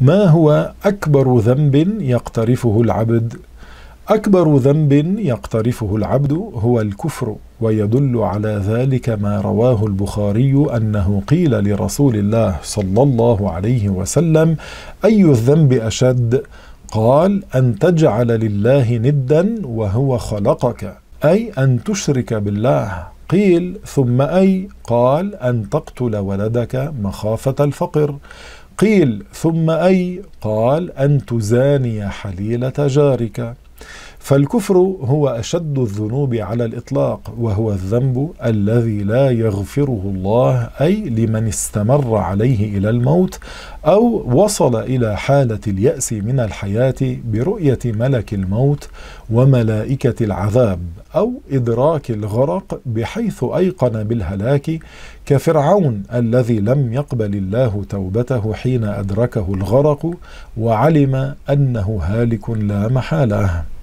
ما هو أكبر ذنب يقترفه العبد؟ أكبر ذنب يقترفه العبد هو الكفر ويدل على ذلك ما رواه البخاري أنه قيل لرسول الله صلى الله عليه وسلم أي الذنب أشد؟ قال أن تجعل لله ندا وهو خلقك أي أن تشرك بالله قيل ثم أي قال أن تقتل ولدك مخافة الفقر قيل ثم أي قال أن تزاني حليلة جارك فالكفر هو أشد الذنوب على الإطلاق وهو الذنب الذي لا يغفره الله أي لمن استمر عليه إلى الموت أو وصل إلى حالة اليأس من الحياة برؤية ملك الموت وملائكة العذاب أو إدراك الغرق بحيث أيقن بالهلاك كفرعون الذي لم يقبل الله توبته حين أدركه الغرق وعلم أنه هالك لا محاله